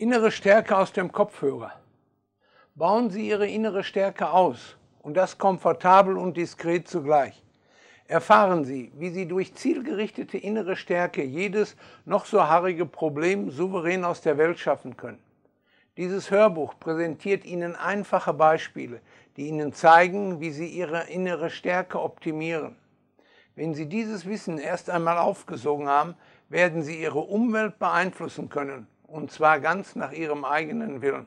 Innere Stärke aus dem Kopfhörer. Bauen Sie Ihre innere Stärke aus und das komfortabel und diskret zugleich. Erfahren Sie, wie Sie durch zielgerichtete innere Stärke jedes noch so haarige Problem souverän aus der Welt schaffen können. Dieses Hörbuch präsentiert Ihnen einfache Beispiele, die Ihnen zeigen, wie Sie Ihre innere Stärke optimieren. Wenn Sie dieses Wissen erst einmal aufgesogen haben, werden Sie Ihre Umwelt beeinflussen können und zwar ganz nach ihrem eigenen Willen.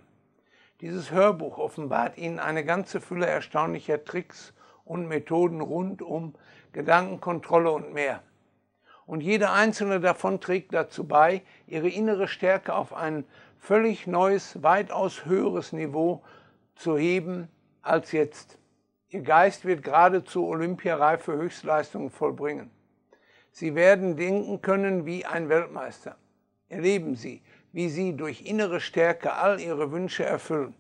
Dieses Hörbuch offenbart Ihnen eine ganze Fülle erstaunlicher Tricks und Methoden rund um Gedankenkontrolle und mehr. Und jede einzelne davon trägt dazu bei, Ihre innere Stärke auf ein völlig neues, weitaus höheres Niveau zu heben als jetzt. Ihr Geist wird geradezu olympiareife Höchstleistungen vollbringen. Sie werden denken können wie ein Weltmeister. Erleben Sie, wie sie durch innere Stärke all ihre Wünsche erfüllen.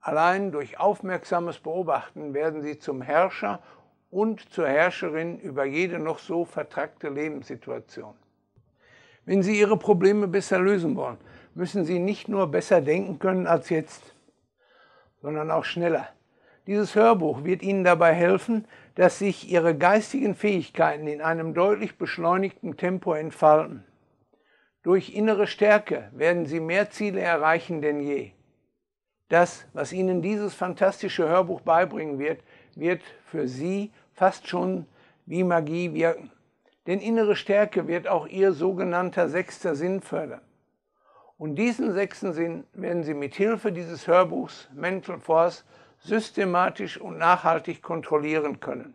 Allein durch aufmerksames Beobachten werden sie zum Herrscher und zur Herrscherin über jede noch so vertrackte Lebenssituation. Wenn Sie Ihre Probleme besser lösen wollen, müssen Sie nicht nur besser denken können als jetzt, sondern auch schneller. Dieses Hörbuch wird Ihnen dabei helfen, dass sich Ihre geistigen Fähigkeiten in einem deutlich beschleunigten Tempo entfalten. Durch innere Stärke werden Sie mehr Ziele erreichen denn je. Das, was Ihnen dieses fantastische Hörbuch beibringen wird, wird für Sie fast schon wie Magie wirken. Denn innere Stärke wird auch Ihr sogenannter sechster Sinn fördern. Und diesen sechsten Sinn werden Sie mit Hilfe dieses Hörbuchs Mental Force systematisch und nachhaltig kontrollieren können.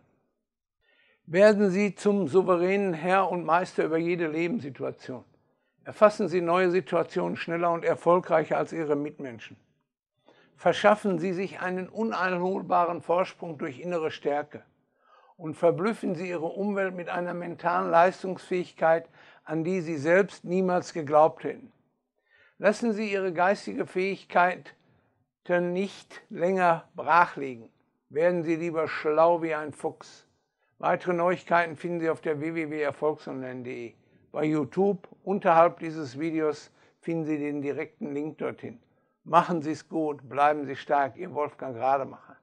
Werden Sie zum souveränen Herr und Meister über jede Lebenssituation. Erfassen Sie neue Situationen schneller und erfolgreicher als Ihre Mitmenschen. Verschaffen Sie sich einen uneinholbaren Vorsprung durch innere Stärke und verblüffen Sie Ihre Umwelt mit einer mentalen Leistungsfähigkeit, an die Sie selbst niemals geglaubt hätten. Lassen Sie Ihre geistige Fähigkeit nicht länger brachliegen. Werden Sie lieber schlau wie ein Fuchs. Weitere Neuigkeiten finden Sie auf der www.erfolgsonline.de. Bei YouTube unterhalb dieses Videos finden Sie den direkten Link dorthin. Machen Sie es gut, bleiben Sie stark, Ihr Wolfgang Rademacher.